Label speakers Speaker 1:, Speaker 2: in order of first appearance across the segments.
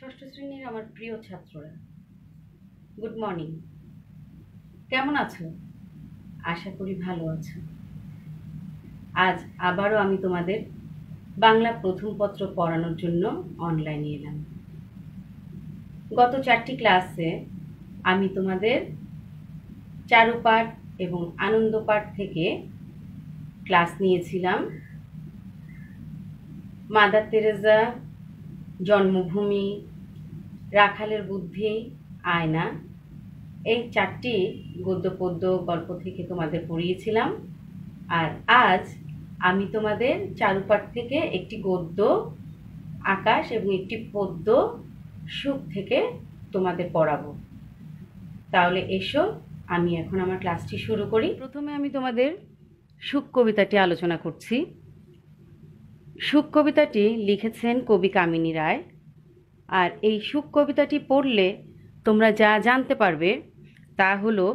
Speaker 1: ষষ্ঠ শ্রেণীর আমার প্রিয় ছাত্ররা গুড মর্নিং কেমন আছো আশা করি ভালো আছো আজ আবারও আমি তোমাদের বাংলা প্রথম পত্র পড়ানোর জন্য অনলাইনে এলাম গত চারটি ক্লাসে আমি তোমাদের চারুপাঠ এবং আনন্দপাঠ থেকে ক্লাস নিয়েছিলাম মাদার তেরেজা জন্মভূমি রাখালের বুদ্ধি আয়না এই চারটি গদ্য পদ্য গল্প থেকে তোমাদের পড়িয়েছিলাম আর আজ আমি তোমাদের চারুপাঠ থেকে একটি গদ্য আকাশ এবং একটি পদ্য সুখ থেকে তোমাদের পড়াবো তাহলে এসো আমি এখন আমার ক্লাসটি শুরু করি প্রথমে আমি তোমাদের সুখ কবিতাটি আলোচনা করছি সুখ কবিতাটি লিখেছেন কবি কামিনী রায় আর এই সুখ কবিতাটি পড়লে তোমরা যা জানতে পারবে তা হলো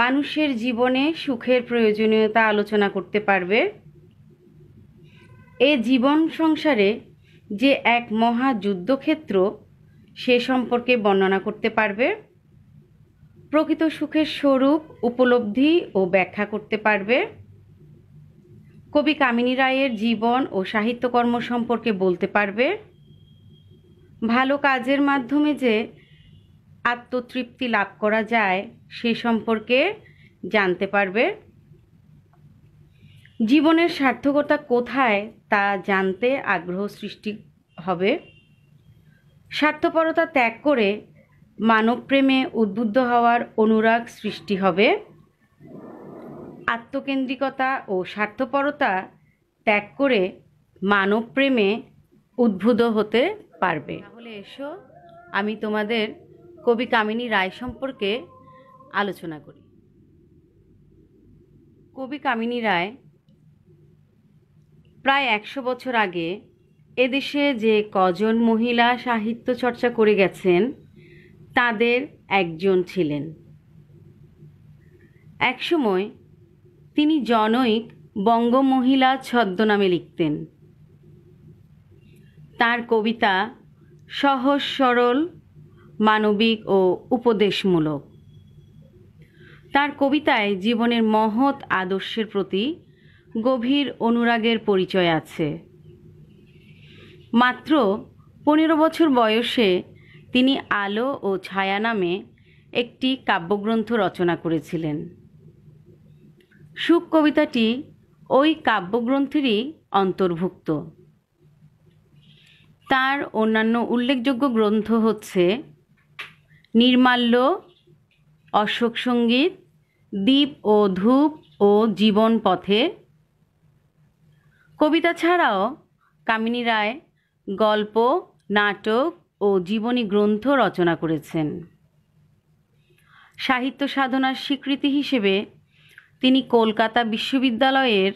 Speaker 1: মানুষের জীবনে সুখের প্রয়োজনীয়তা আলোচনা করতে পারবে এ জীবন সংসারে যে এক মহা যুদ্ধক্ষেত্র সে সম্পর্কে বর্ণনা করতে পারবে প্রকৃত সুখের স্বরূপ উপলব্ধি ও ব্যাখ্যা করতে পারবে কবি কামিনী রায়ের জীবন ও সাহিত্যকর্ম সম্পর্কে বলতে পারবে ভালো কাজের মাধ্যমে যে আত্মতৃপ্তি লাভ করা যায় সে সম্পর্কে জানতে পারবে জীবনের সার্থকতা কোথায় তা জানতে আগ্রহ সৃষ্টি হবে স্বার্থপরতা ত্যাগ করে মানবপ্রেমে উদ্বুদ্ধ হওয়ার অনুরাগ সৃষ্টি হবে আত্মকেন্দ্রিকতা ও স্বার্থপরতা ত্যাগ করে মানব প্রেমে উদ্ভুত হতে পারবে তাহলে এসো আমি তোমাদের কবি কামিনী রায় সম্পর্কে আলোচনা করি কবি কামিনী রায় প্রায় একশো বছর আগে এদেশে যে কজন মহিলা সাহিত্য চর্চা করে গেছেন তাদের একজন ছিলেন একসময় তিনি জনৈক বঙ্গমহিলা ছদ্মনামে লিখতেন তার কবিতা সহজ সরল মানবিক ও উপদেশমূলক তার কবিতায় জীবনের মহৎ আদর্শের প্রতি গভীর অনুরাগের পরিচয় আছে মাত্র পনেরো বছর বয়সে তিনি আলো ও ছায়া নামে একটি কাব্যগ্রন্থ রচনা করেছিলেন সুখ কবিতাটি ওই কাব্যগ্রন্থেরই অন্তর্ভুক্ত তার অন্যান্য উল্লেখযোগ্য গ্রন্থ হচ্ছে নির্মাল্য অশোক সঙ্গীত দ্বীপ ও ধূপ ও জীবন পথে কবিতা ছাড়াও কামিনী রায় গল্প নাটক ও জীবনী গ্রন্থ রচনা করেছেন সাহিত্য সাধনার স্বীকৃতি হিসেবে তিনি কলকাতা বিশ্ববিদ্যালয়ের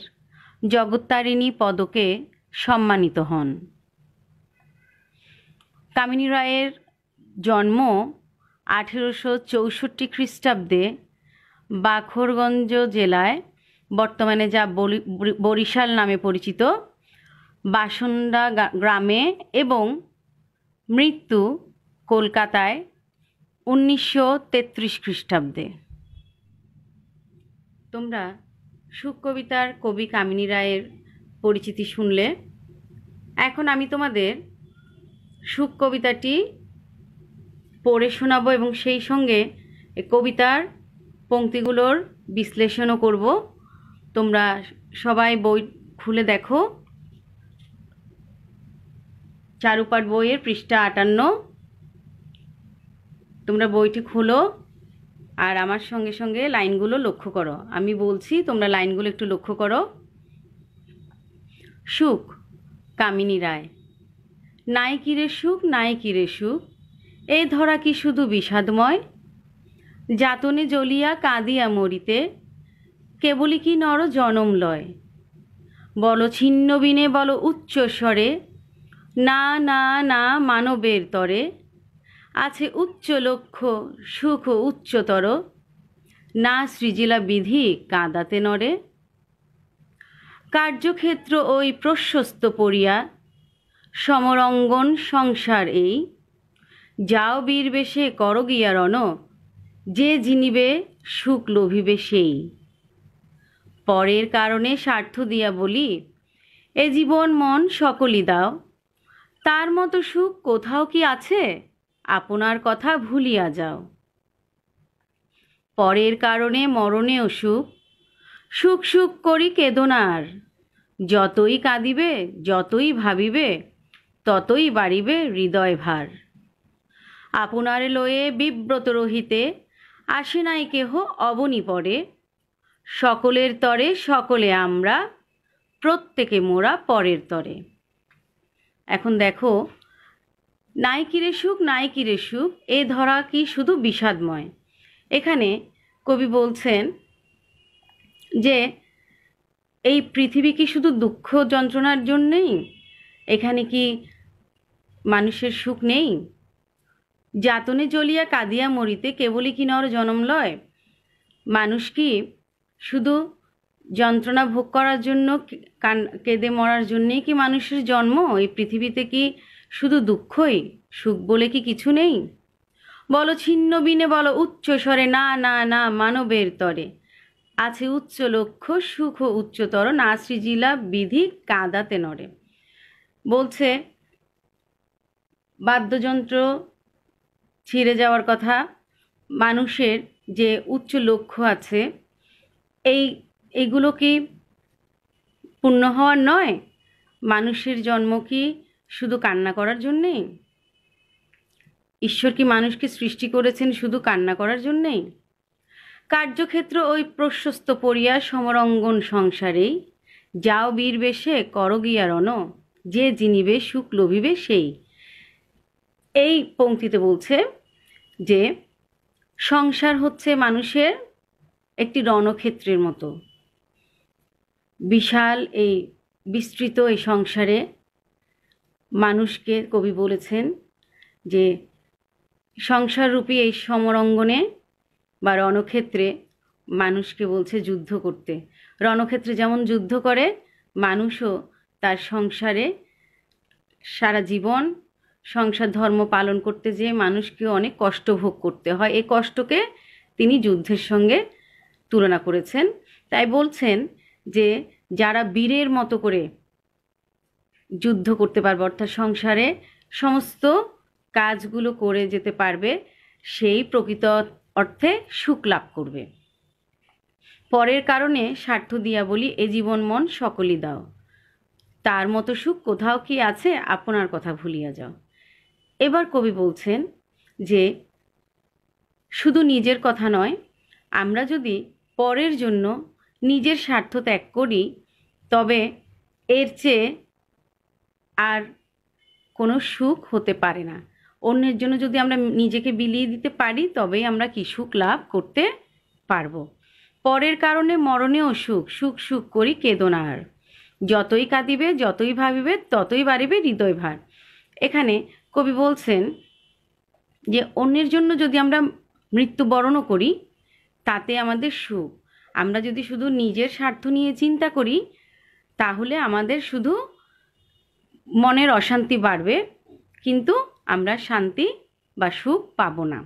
Speaker 1: জগত্তারিণী পদকে সম্মানিত হন কামিনী রায়ের জন্ম আঠেরোশো চৌষট্টি খ্রিস্টাব্দে বাখরগঞ্জ জেলায় বর্তমানে যা বরিশাল নামে পরিচিত বাসন্ডা গ্রামে এবং মৃত্যু কলকাতায় উনিশশো তেত্রিশ খ্রিস্টাব্দে তোমরা সুখ কবিতার কবি কামিনী রায়ের পরিচিতি শুনলে এখন আমি তোমাদের সুখ কবিতাটি পড়ে শোনাবো এবং সেই সঙ্গে কবিতার পংক্তিগুলোর বিশ্লেষণও করব তোমরা সবাই বই খুলে দেখো চারুপাঠ বইয়ের পৃষ্ঠা আটান্ন তোমরা বইটি খুলো আর আমার সঙ্গে সঙ্গে লাইনগুলো লক্ষ্য করো আমি বলছি তোমরা লাইনগুলো একটু লক্ষ্য করো সুখ কামিনী রায় নাই কিরে সুখ নাই কিরে সুখ এই ধরা কি শুধু বিষাদময় যাতনে জ্বলিয়া কাঁদিয়া মরিতে কেবলই কি নর জনম লয় বল ছিন্নবিনে বলো বল না না না মানবের তরে আছে উচ্চ লক্ষ্য সুখ উচ্চতর না সৃজিলা বিধি কাঁদাতে নড়ে কার্যক্ষেত্র ওই প্রশস্ত পড়িয়া সমরঙ্গন সংসার এই যাও কর করগিয়া রণ যে জিনিবে সুখ লোভিবে সেই পরের কারণে স্বার্থ দিয়া বলি এ জীবন মন সকলই দাও তার মতো সুখ কোথাও কি আছে আপনার কথা ভুলিয়া যাও পরের কারণে মরণে অসুখ সুখ সুখ করি কেদনার যতই কাঁদিবে যতই ভাবিবে ততই বাড়িবে হৃদয় ভার আপনার লয়ে বিব্রত রহিতে আসে নাই কেহ অবনি পরে সকলের তরে সকলে আমরা প্রত্যেকে মোরা পরের তরে এখন দেখো নাই কিরে সুখ নাই কিরে সুখ এ ধরা কি শুধু বিষাদময় এখানে কবি বলছেন যে এই পৃথিবী কি শুধু দুঃখ যন্ত্রণার জন্যেই এখানে কি মানুষের সুখ নেই যাতনে জ্বলিয়া কাঁদিয়া মরিতে কেবলই কি নর জনম লয় মানুষ কি শুধু যন্ত্রণা ভোগ করার জন্য কেঁদে মরার জন্যেই কি মানুষের জন্ম এই পৃথিবীতে কি শুধু দুঃখই সুখ বলে কি কিছু নেই বলো ছিন্ন বিনে বলো উচ্চ স্বরে না না না মানবের তরে আছে উচ্চ লক্ষ্য সুখ উচ্চতর না সৃজিলা বিধি কাঁদাতে নড়ে বলছে বাদ্যযন্ত্র ছিঁড়ে যাওয়ার কথা মানুষের যে উচ্চ লক্ষ্য আছে এই এগুলো কি পূর্ণ হওয়ার নয় মানুষের জন্ম কি শুধু কান্না করার জন্যে ঈশ্বর কি মানুষকে সৃষ্টি করেছেন শুধু কান্না করার জন্যেই কার্যক্ষেত্র ওই প্রশস্ত পড়িয়া সমরঙ্গন সংসারেই যাও বীর বেশে গিয়া রণ যে জিনিবে সুখ লোভিবে সেই এই পংক্তিতে বলছে যে সংসার হচ্ছে মানুষের একটি রণক্ষেত্রের মতো বিশাল এই বিস্তৃত এই সংসারে মানুষকে কবি বলেছেন যে সংসাররূপী এই সমরঙ্গনে বা রণক্ষেত্রে মানুষকে বলছে যুদ্ধ করতে রণক্ষেত্রে যেমন যুদ্ধ করে মানুষও তার সংসারে সারা জীবন সংসার ধর্ম পালন করতে যেয়ে মানুষকে অনেক কষ্ট ভোগ করতে হয় এই কষ্টকে তিনি যুদ্ধের সঙ্গে তুলনা করেছেন তাই বলছেন যে যারা বীরের মতো করে যুদ্ধ করতে পারবে অর্থাৎ সংসারে সমস্ত কাজগুলো করে যেতে পারবে সেই প্রকৃত অর্থে সুখ লাভ করবে পরের কারণে স্বার্থ দিয়া বলি এ জীবন মন সকলই দাও তার মতো সুখ কোথাও কি আছে আপনার কথা ভুলিয়া যাও এবার কবি বলছেন যে শুধু নিজের কথা নয় আমরা যদি পরের জন্য নিজের স্বার্থ ত্যাগ করি তবে এর চেয়ে আর কোনো সুখ হতে পারে না অন্যের জন্য যদি আমরা নিজেকে বিলিয়ে দিতে পারি তবেই আমরা কি সুখ লাভ করতে পারবো পরের কারণে মরণেও সুখ সুখ সুখ করি কেদনার যতই কাঁদিবে যতই ভাবিবে ততই বাড়িবে হৃদয় ভার এখানে কবি বলছেন যে অন্যের জন্য যদি আমরা মৃত্যুবরণও করি তাতে আমাদের সুখ আমরা যদি শুধু নিজের স্বার্থ নিয়ে চিন্তা করি তাহলে আমাদের শুধু মনের অশান্তি বাড়বে কিন্তু আমরা শান্তি বা সুখ পাব না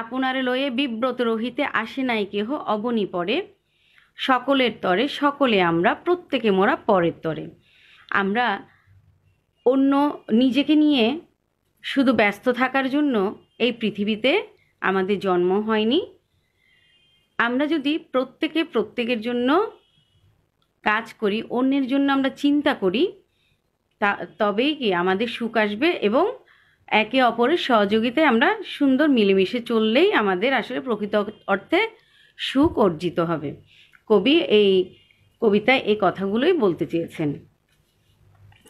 Speaker 1: আপনার লয়ে বিব্রত রহিতে আসে নাই কেহ অবনি পরে সকলের তরে সকলে আমরা প্রত্যেকে মোরা পরের তরে আমরা অন্য নিজেকে নিয়ে শুধু ব্যস্ত থাকার জন্য এই পৃথিবীতে আমাদের জন্ম হয়নি আমরা যদি প্রত্যেকে প্রত্যেকের জন্য কাজ করি অন্যের জন্য আমরা চিন্তা করি তা তবেই কি আমাদের সুখ আসবে এবং একে অপরের সহযোগিতায় আমরা সুন্দর মিলেমিশে চললেই আমাদের আসলে প্রকৃত অর্থে সুখ অর্জিত হবে কবি এই কবিতায় এই কথাগুলোই বলতে চেয়েছেন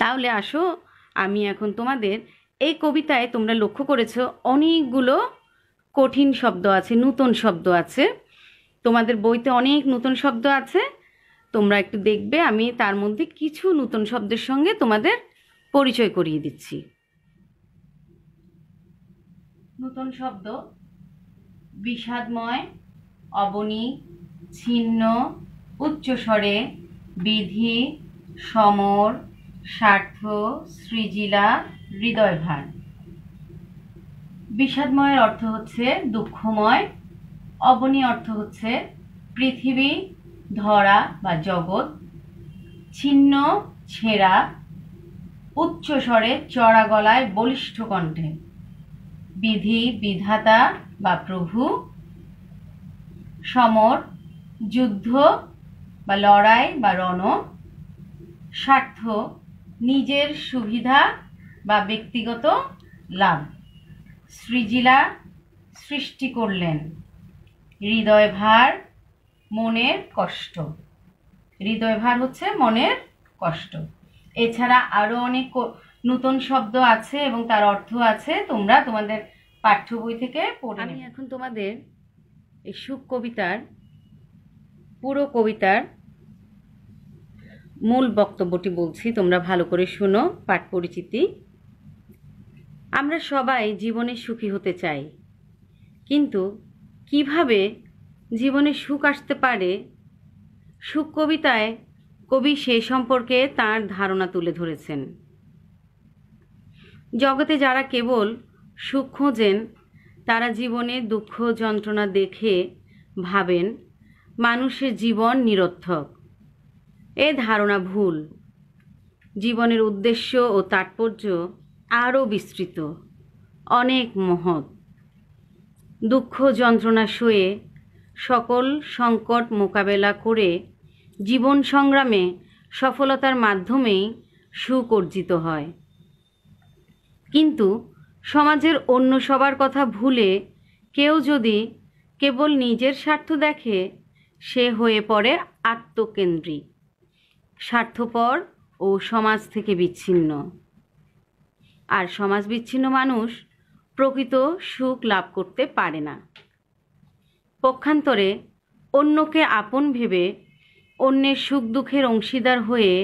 Speaker 1: তাহলে আসো আমি এখন তোমাদের এই কবিতায় তোমরা লক্ষ্য করেছ অনেকগুলো কঠিন শব্দ আছে নূতন শব্দ আছে তোমাদের বইতে অনেক নূতন শব্দ আছে তোমরা একটু দেখবে আমি তার মধ্যে কিছু নতুন শব্দের সঙ্গে তোমাদের পরিচয় করিয়ে দিচ্ছি নতুন শব্দ বিষাদময় অবনী ছিন্ন উচ্চস্বরে বিধি সমর স্বার্থ সৃজিলা হৃদয়ভার বিষাদময়ের অর্থ হচ্ছে দুঃখময় অবনী অর্থ হচ্ছে পৃথিবী ধরা বা জগৎ ছিন্ন ছেঁড়া উচ্চ স্বরে চড়া গলায় বলিষ্ঠ কণ্ঠে বিধি বিধাতা বা প্রভু সমর যুদ্ধ বা লড়াই বা রণ স্বার্থ নিজের সুবিধা বা ব্যক্তিগত লাভ সৃজিলা সৃষ্টি করলেন হৃদয় ভার মনের কষ্ট হৃদয় ভার হচ্ছে মনের কষ্ট এছাড়া আরও অনেক নতুন শব্দ আছে এবং তার অর্থ আছে তোমরা তোমাদের পাঠ্য বই থেকে পড়ে আমি এখন তোমাদের এই সুখ কবিতার পুরো কবিতার মূল বক্তব্যটি বলছি তোমরা ভালো করে শুনো পাঠ পরিচিতি আমরা সবাই জীবনে সুখী হতে চাই কিন্তু কিভাবে জীবনে সুখ আসতে পারে সুখ কবিতায় কবি সে সম্পর্কে তার ধারণা তুলে ধরেছেন জগতে যারা কেবল সুখ খোঁজেন তারা জীবনে দুঃখ যন্ত্রণা দেখে ভাবেন মানুষের জীবন নিরর্থক এ ধারণা ভুল জীবনের উদ্দেশ্য ও তাৎপর্য আরও বিস্তৃত অনেক মহৎ দুঃখ যন্ত্রণা শুয়ে সকল সংকট মোকাবেলা করে জীবন সংগ্রামে সফলতার মাধ্যমেই সুখ অর্জিত হয় কিন্তু সমাজের অন্য সবার কথা ভুলে কেউ যদি কেবল নিজের স্বার্থ দেখে সে হয়ে পড়ে আত্মকেন্দ্রিক স্বার্থপর ও সমাজ থেকে বিচ্ছিন্ন আর সমাজ বিচ্ছিন্ন মানুষ প্রকৃত সুখ লাভ করতে পারে না পক্ষান্তরে অন্যকে আপন ভেবে অন্যের সুখ দুঃখের অংশীদার হয়ে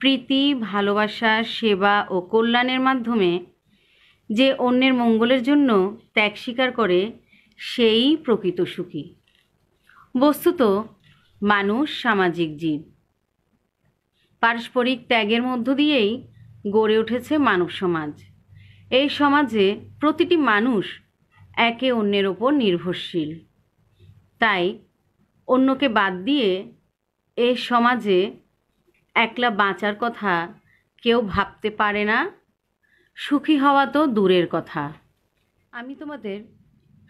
Speaker 1: প্রীতি ভালোবাসা সেবা ও কল্যাণের মাধ্যমে যে অন্যের মঙ্গলের জন্য ত্যাগ স্বীকার করে সেই প্রকৃত সুখী বস্তুত মানুষ সামাজিক জীব পারস্পরিক ত্যাগের মধ্য দিয়েই গড়ে উঠেছে মানব সমাজ এই সমাজে প্রতিটি মানুষ একে অন্যের ওপর নির্ভরশীল তাই অন্যকে বাদ দিয়ে এ সমাজে একলা বাঁচার কথা কেউ ভাবতে পারে না সুখী হওয়া তো দূরের কথা আমি তোমাদের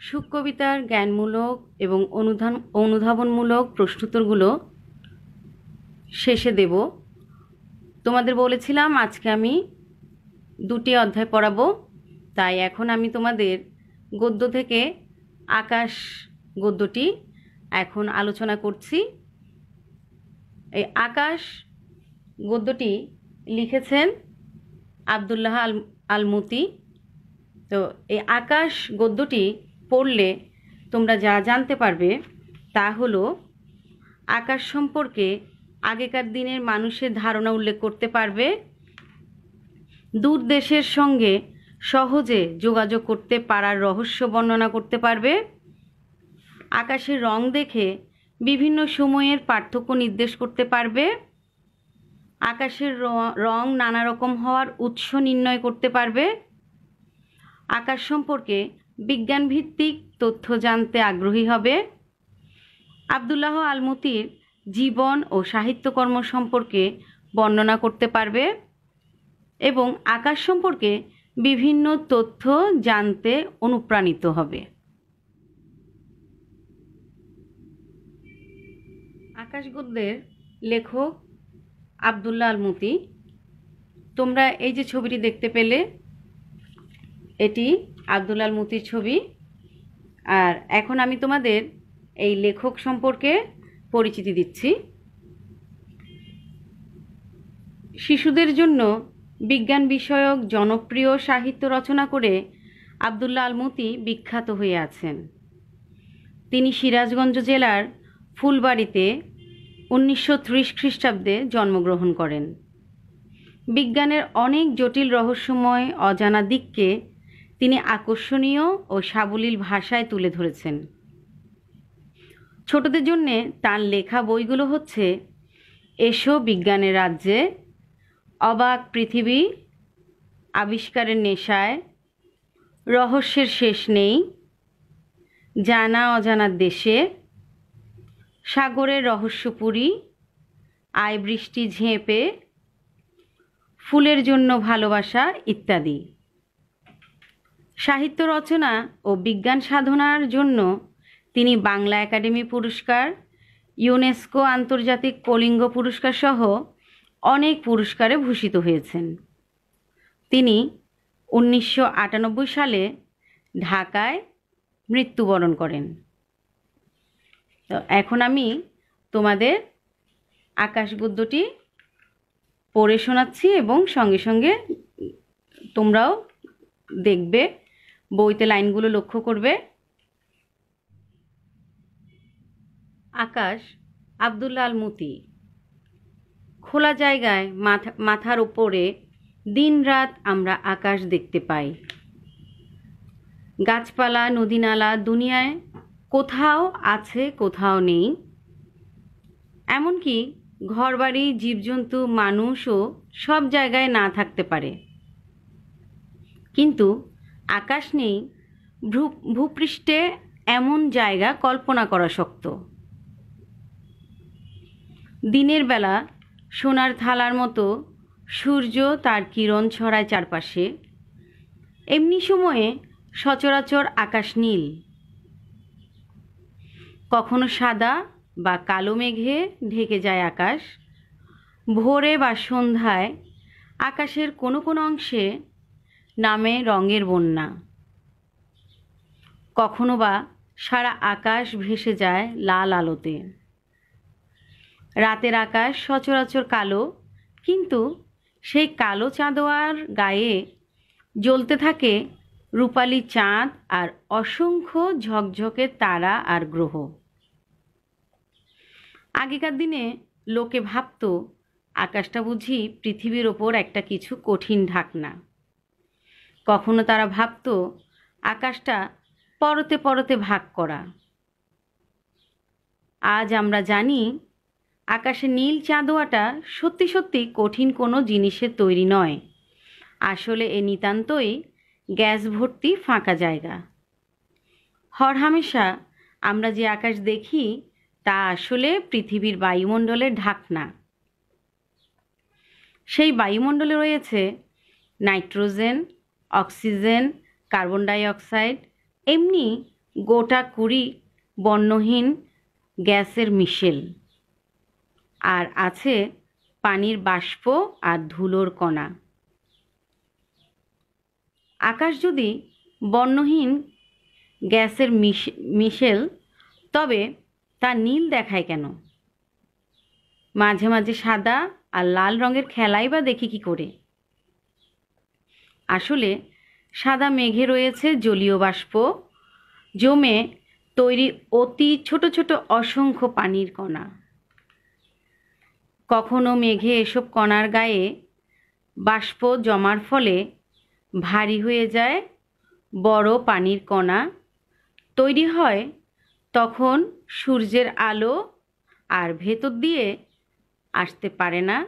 Speaker 1: সুখ কবিতার জ্ঞানমূলক এবং অনুধান অনুধাবনমূলক প্রশ্নোত্তরগুলো শেষে দেব তোমাদের বলেছিলাম আজকে আমি দুটি অধ্যায় পড়াবো তাই এখন আমি তোমাদের গদ্য থেকে আকাশ গদ্যটি এখন আলোচনা করছি এই আকাশ গদ্যটি লিখেছেন আবদুল্লাহ আল আলমতি তো এই আকাশ গদ্যটি পড়লে তোমরা যা জানতে পারবে তা হলো আকাশ সম্পর্কে আগেকার দিনের মানুষের ধারণা উল্লেখ করতে পারবে দূর দেশের সঙ্গে সহজে যোগাযোগ করতে পারার রহস্য বর্ণনা করতে পারবে আকাশের রং দেখে বিভিন্ন সময়ের পার্থক্য নির্দেশ করতে পারবে আকাশের রং নানা রকম হওয়ার উৎস নির্ণয় করতে পারবে আকাশ সম্পর্কে বিজ্ঞানভিত্তিক তথ্য জানতে আগ্রহী হবে আবদুল্লাহ আলমতির জীবন ও সাহিত্যকর্ম সম্পর্কে বর্ণনা করতে পারবে এবং আকাশ সম্পর্কে বিভিন্ন তথ্য জানতে অনুপ্রাণিত হবে আকাশ গুদ্দের লেখক আবদুল্লা আলমতি তোমরা এই যে ছবিটি দেখতে পেলে এটি আবদুল্লাল মতির ছবি আর এখন আমি তোমাদের এই লেখক সম্পর্কে পরিচিতি দিচ্ছি শিশুদের জন্য বিজ্ঞান বিষয়ক জনপ্রিয় সাহিত্য রচনা করে আবদুল্লা আলমতি বিখ্যাত হয়ে আছেন তিনি সিরাজগঞ্জ জেলার ফুলবাড়িতে উনিশশো খ্রিস্টাব্দে জন্মগ্রহণ করেন বিজ্ঞানের অনেক জটিল রহস্যময় অজানা দিককে তিনি আকর্ষণীয় ও সাবলীল ভাষায় তুলে ধরেছেন ছোটদের জন্যে তার লেখা বইগুলো হচ্ছে এসো বিজ্ঞানের রাজ্যে অবাক পৃথিবী আবিষ্কারের নেশায় রহস্যের শেষ নেই জানা অজানা দেশে সাগরের রহস্যপুরী আয় বৃষ্টি ঝেঁপে ফুলের জন্য ভালোবাসা ইত্যাদি সাহিত্য রচনা ও বিজ্ঞান সাধনার জন্য তিনি বাংলা একাডেমি পুরস্কার ইউনেস্কো আন্তর্জাতিক কলিঙ্গ পুরস্কার সহ অনেক পুরস্কারে ভূষিত হয়েছেন তিনি উনিশশো সালে ঢাকায় মৃত্যুবরণ করেন তো এখন আমি তোমাদের আকাশ গদ্যটি পড়ে শোনাচ্ছি এবং সঙ্গে সঙ্গে তোমরাও দেখবে বইতে লাইনগুলো লক্ষ্য করবে আকাশ আবদুল্লাল মুতি খোলা জায়গায় মাথা মাথার ওপরে দিন রাত আমরা আকাশ দেখতে পাই গাছপালা নদীনালা দুনিয়ায় কোথাও আছে কোথাও নেই এমনকি ঘরবাড়ি জীবজন্তু মানুষও সব জায়গায় না থাকতে পারে কিন্তু আকাশ নেই ভূ ভূপৃষ্ঠে এমন জায়গা কল্পনা করা শক্ত দিনের বেলা সোনার থালার মতো সূর্য তার কিরণ ছড়ায় চারপাশে এমনি সময়ে সচরাচর আকাশ নীল কখনো সাদা বা কালো মেঘে ঢেকে যায় আকাশ ভোরে বা সন্ধ্যায় আকাশের কোনো কোনো অংশে নামে রঙের বন্যা কখনো বা সারা আকাশ ভেসে যায় লাল আলোতে রাতের আকাশ সচরাচর কালো কিন্তু সেই কালো চাঁদোয়ার গায়ে জ্বলতে থাকে রূপালি চাঁদ আর অসংখ্য ঝকঝকে তারা আর গ্রহ আগেকার দিনে লোকে ভাবত আকাশটা বুঝি পৃথিবীর ওপর একটা কিছু কঠিন ঢাকনা কখনো তারা ভাবত আকাশটা পরতে পরতে ভাগ করা আজ আমরা জানি আকাশে নীল চাঁদোয়াটা সত্যি সত্যি কঠিন কোনো জিনিসের তৈরি নয় আসলে এ নিতান্তই গ্যাস ভর্তি ফাঁকা জায়গা হরহামেশা আমরা যে আকাশ দেখি তা আসলে পৃথিবীর বায়ুমণ্ডলের ঢাকনা সেই বায়ুমণ্ডলে রয়েছে নাইট্রোজেন অক্সিজেন কার্বন ডাইঅক্সাইড এমনি গোটা কুড়ি বর্ণহীন গ্যাসের মিশেল আর আছে পানির বাষ্প আর ধুলোর কণা আকাশ যদি বর্ণহীন গ্যাসের মিশেল তবে তা নীল দেখায় কেন মাঝে মাঝে সাদা আর লাল রঙের খেলাই বা দেখি কি করে আসলে সাদা মেঘে রয়েছে জলীয় বাষ্প জমে তৈরি অতি ছোট ছোট অসংখ্য পানির কণা কখনো মেঘে এসব কণার গায়ে বাষ্প জমার ফলে ভারী হয়ে যায় বড় পানির কণা তৈরি হয় তখন সূর্যের আলো আর ভেতর দিয়ে আসতে পারে না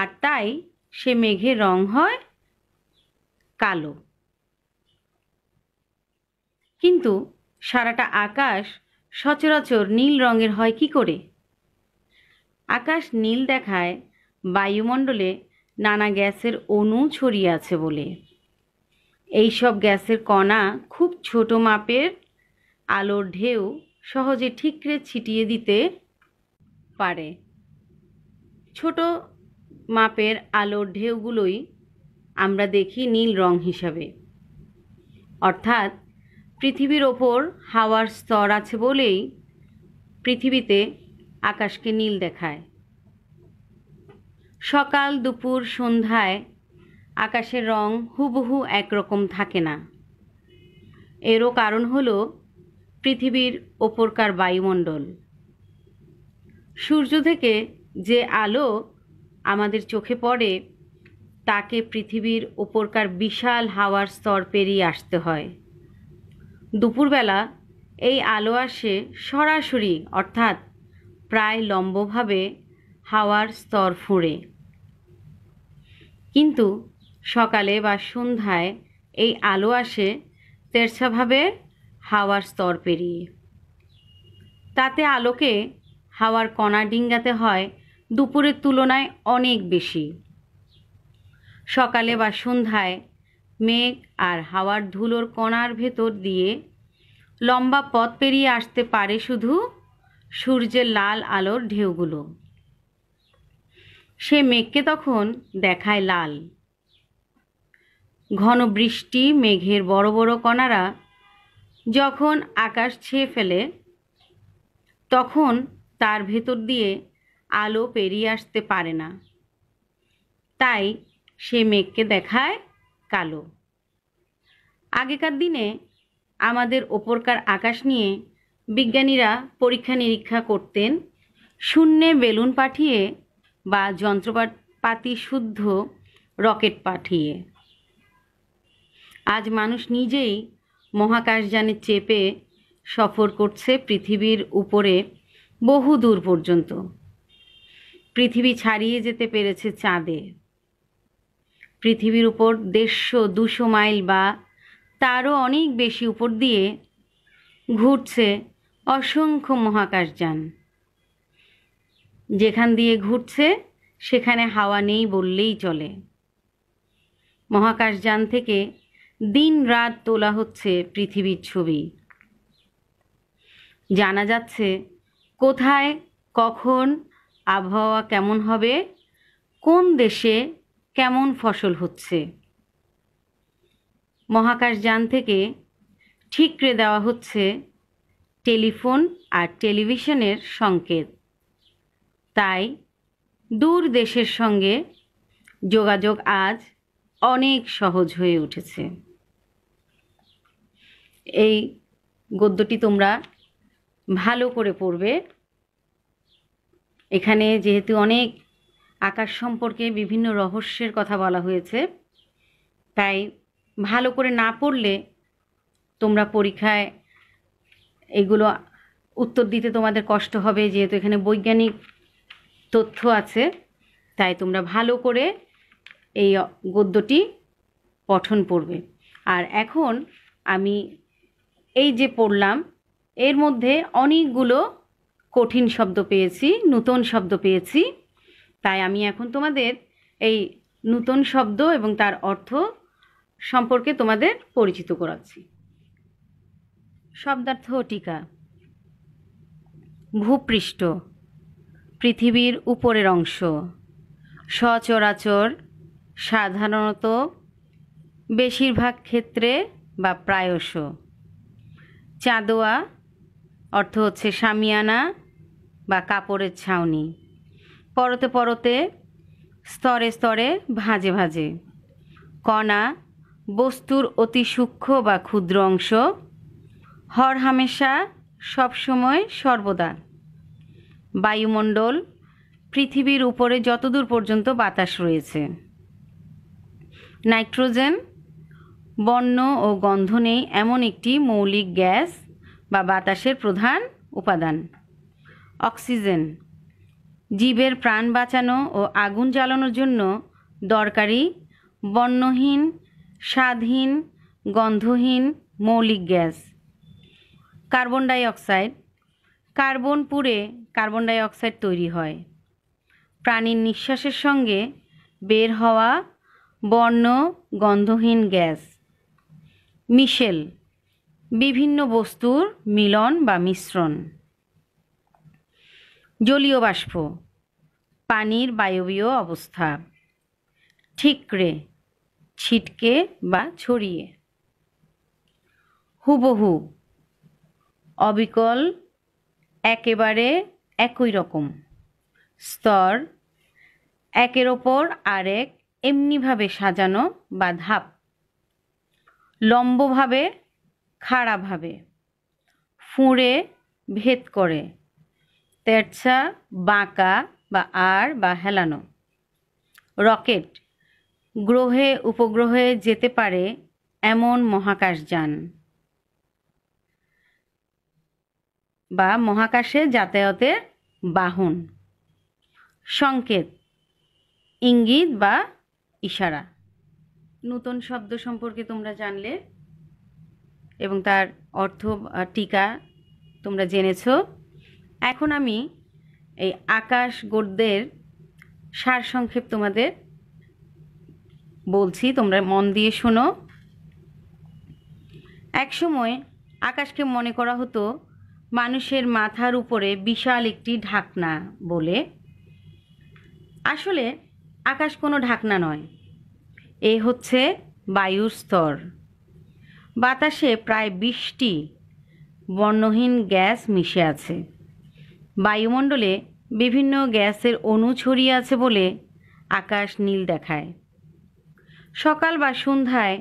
Speaker 1: আর তাই সে মেঘে রং হয় কালো কিন্তু সারাটা আকাশ সচরাচর নীল রঙের হয় কি করে আকাশ নীল দেখায় বায়ুমণ্ডলে নানা গ্যাসের অণু ছড়িয়ে আছে বলে এই সব গ্যাসের কণা খুব ছোট মাপের আলোর ঢেউ সহজে ঠিকরে ছিটিয়ে দিতে পারে ছোট মাপের আলোর ঢেউগুলোই আমরা দেখি নীল রং হিসাবে অর্থাৎ পৃথিবীর ওপর হাওয়ার স্তর আছে বলেই পৃথিবীতে আকাশকে নীল দেখায় সকাল দুপুর সন্ধ্যায় আকাশের রং হুবহু একরকম থাকে না এরও কারণ হল পৃথিবীর ওপরকার বায়ুমণ্ডল সূর্য থেকে যে আলো আমাদের চোখে পড়ে তাকে পৃথিবীর ওপরকার বিশাল হাওয়ার স্তর পেরিয়ে আসতে হয় দুপুরবেলা এই আলো আসে সরাসরি অর্থাৎ প্রায় লম্বভাবে হাওয়ার স্তর ফুঁড়ে কিন্তু সকালে বা সন্ধ্যায় এই আলো আসে তেরছাভাবে হাওয়ার স্তর পেরিয়ে তাতে আলোকে হাওয়ার কণা ডিঙ্গাতে হয় দুপুরের তুলনায় অনেক বেশি সকালে বা সন্ধ্যায় মেঘ আর হাওয়ার ধুলোর কণার ভেতর দিয়ে লম্বা পথ পেরিয়ে আসতে পারে শুধু সূর্যের লাল আলোর ঢেউগুলো সে মেঘকে তখন দেখায় লাল ঘন বৃষ্টি মেঘের বড় বড় কণারা যখন আকাশ ছেয়ে ফেলে তখন তার ভেতর দিয়ে আলো পেরিয়ে আসতে পারে না তাই সে মেঘকে দেখায় কালো আগেকার দিনে আমাদের ওপরকার আকাশ নিয়ে বিজ্ঞানীরা পরীক্ষা নিরীক্ষা করতেন শূন্যে বেলুন পাঠিয়ে বা যন্ত্রপাতি শুদ্ধ রকেট পাঠিয়ে আজ মানুষ নিজেই মহাকাশযানে চেপে সফর করছে পৃথিবীর উপরে বহু দূর পর্যন্ত পৃথিবী ছাড়িয়ে যেতে পেরেছে চাঁদে পৃথিবীর উপর দেড়শো দুশো মাইল বা তারও অনেক বেশি উপর দিয়ে ঘুরছে অসংখ্য মহাকাশযান যেখান দিয়ে ঘুরছে সেখানে হাওয়া নেই বললেই চলে মহাকাশযান থেকে দিন রাত তোলা হচ্ছে পৃথিবীর ছবি জানা যাচ্ছে কোথায় কখন আবহাওয়া কেমন হবে কোন দেশে কেমন ফসল হচ্ছে মহাকাশযান থেকে ঠিকরে দেওয়া হচ্ছে টেলিফোন আর টেলিভিশনের সংকেত তাই দূর দেশের সঙ্গে যোগাযোগ আজ অনেক সহজ হয়ে উঠেছে এই গদ্যটি তোমরা ভালো করে পড়বে এখানে যেহেতু অনেক আকাশ সম্পর্কে বিভিন্ন রহস্যের কথা বলা হয়েছে তাই ভালো করে না পড়লে তোমরা পরীক্ষায় এগুলো উত্তর দিতে তোমাদের কষ্ট হবে যেহেতু এখানে বৈজ্ঞানিক তথ্য আছে তাই তোমরা ভালো করে এই গদ্যটি পঠন পড়বে আর এখন আমি এই যে পড়লাম এর মধ্যে অনেকগুলো কঠিন শব্দ পেয়েছি নূতন শব্দ পেয়েছি তাই আমি এখন তোমাদের এই নূতন শব্দ এবং তার অর্থ সম্পর্কে তোমাদের পরিচিত করাচ্ছি শব্দার্থ টিকা ভূপৃষ্ঠ পৃথিবীর উপরের অংশ সচরাচর সাধারণত বেশিরভাগ ক্ষেত্রে বা প্রায়শ চাঁদোয়া অর্থ হচ্ছে সামিয়ানা বা কাপড়ের ছাউনি পরতে পরতে স্তরে স্তরে ভাঁজে ভাজে কণা বস্তুর অতি সূক্ষ্ম বা ক্ষুদ্র অংশ হর হামেশা সবসময় সর্বদা বায়ুমণ্ডল পৃথিবীর উপরে যতদূর পর্যন্ত বাতাস রয়েছে নাইট্রোজেন বর্ণ ও গন্ধ নেই এমন একটি মৌলিক গ্যাস বা বাতাসের প্রধান উপাদান অক্সিজেন জীবের প্রাণ বাঁচানো ও আগুন জ্বালানোর জন্য দরকারি বর্ণহীন স্বাদহীন গন্ধহীন মৌলিক গ্যাস কার্বন ডাইঅক্সাইড কার্বন পুড়ে কার্বন ডাইঅক্সাইড তৈরি হয় প্রাণীর নিঃশ্বাসের সঙ্গে বের হওয়া বর্ণ গন্ধহীন গ্যাস মিশেল বিভিন্ন বস্তুর মিলন বা মিশ্রণ জলীয় বাষ্প পানির বায়বীয় অবস্থা ঠিকরে ছিটকে বা ছড়িয়ে হুবহু অবিকল একেবারে একই রকম স্তর একের ওপর আরেক এমনিভাবে সাজানো বা ধাপ লম্বভাবে খাড়াভাবে ফুঁড়ে ভেদ করে তেরছা বাঁকা বা আর বা হেলানো রকেট গ্রহে উপগ্রহে যেতে পারে এমন মহাকাশযান বা মহাকাশে যাতায়াতের বাহন সংকেত ইঙ্গিত বা ইশারা নূতন শব্দ সম্পর্কে তোমরা জানলে এবং তার অর্থ টিকা তোমরা জেনেছ এখন আমি এই আকাশ গদ্যের সারসংক্ষেপ তোমাদের বলছি তোমরা মন দিয়ে শোনো একসময় আকাশকে মনে করা হতো মানুষের মাথার উপরে বিশাল একটি ঢাকনা বলে আসলে আকাশ কোনো ঢাকনা নয় এই হচ্ছে বায়ুস্তর বাতাসে প্রায় বিশটি বর্ণহীন গ্যাস মিশে আছে বায়ুমণ্ডলে বিভিন্ন গ্যাসের অণু ছড়িয়ে আছে বলে আকাশ নীল দেখায় সকাল বা সন্ধ্যায়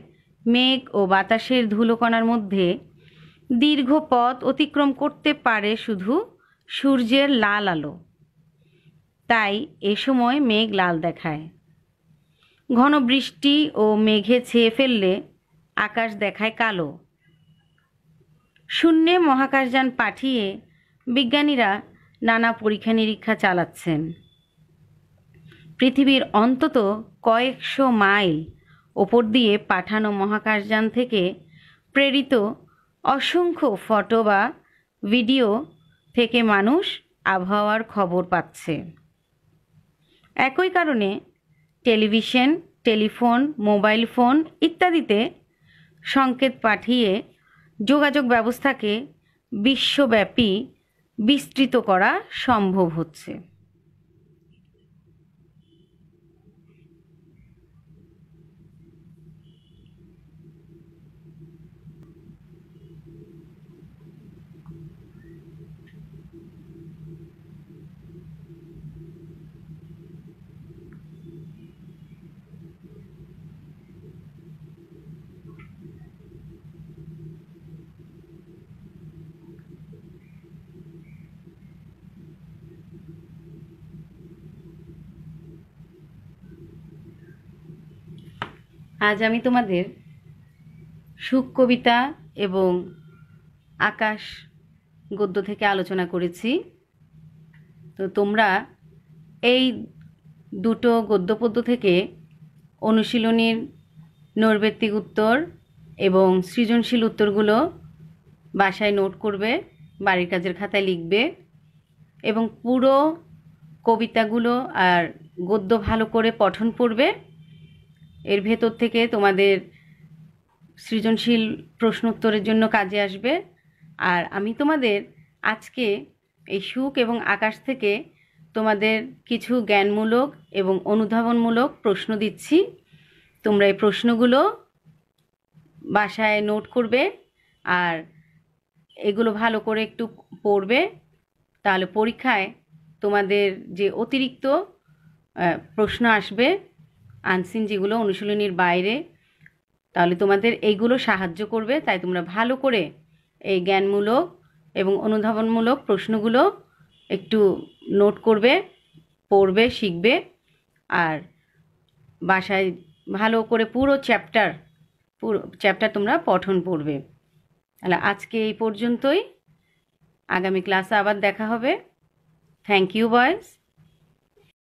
Speaker 1: মেঘ ও বাতাসের ধুলোকণার মধ্যে দীর্ঘ পথ অতিক্রম করতে পারে শুধু সূর্যের লাল আলো তাই এ সময় মেঘ লাল দেখায় ঘন বৃষ্টি ও মেঘে ছেয়ে ফেললে আকাশ দেখায় কালো শূন্যে মহাকাশযান পাঠিয়ে বিজ্ঞানীরা নানা পরীক্ষা নিরীক্ষা চালাচ্ছেন পৃথিবীর অন্তত কয়েকশো মাইল ওপর দিয়ে পাঠানো মহাকাশযান থেকে প্রেরিত অসংখ্য ফটো বা ভিডিও থেকে মানুষ আবহাওয়ার খবর পাচ্ছে একই কারণে টেলিভিশন টেলিফোন মোবাইল ফোন ইত্যাদিতে সংকেত পাঠিয়ে যোগাযোগ ব্যবস্থাকে বিশ্বব্যাপী বিস্তৃত করা সম্ভব হচ্ছে আজ আমি তোমাদের সুখ কবিতা এবং আকাশ গদ্য থেকে আলোচনা করেছি তো তোমরা এই দুটো গদ্যপদ্য থেকে অনুশীলনীর নৈর্ব্যক্তিক উত্তর এবং সৃজনশীল উত্তরগুলো বাসায় নোট করবে বাড়ির কাজের খাতায় লিখবে এবং পুরো কবিতাগুলো আর গদ্য ভালো করে পঠন পড়বে এর ভেতর থেকে তোমাদের সৃজনশীল প্রশ্ন উত্তরের জন্য কাজে আসবে আর আমি তোমাদের আজকে এই সুখ এবং আকাশ থেকে তোমাদের কিছু জ্ঞানমূলক এবং অনুধাবনমূলক প্রশ্ন দিচ্ছি তোমরা এই প্রশ্নগুলো বাসায় নোট করবে আর এগুলো ভালো করে একটু পড়বে তাহলে পরীক্ষায় তোমাদের যে অতিরিক্ত প্রশ্ন আসবে আনসিন যেগুলো অনুশীলনীর বাইরে তাহলে তোমাদের এইগুলো সাহায্য করবে তাই তোমরা ভালো করে এই জ্ঞানমূলক এবং অনুধাবনমূলক প্রশ্নগুলো একটু নোট করবে পড়বে শিখবে আর বাসায় ভালো করে পুরো চ্যাপ্টার পুরো চ্যাপ্টার তোমরা পঠন পড়বে তাহলে আজকে এই পর্যন্তই আগামী ক্লাসে আবার দেখা হবে থ্যাংক ইউ বয়েস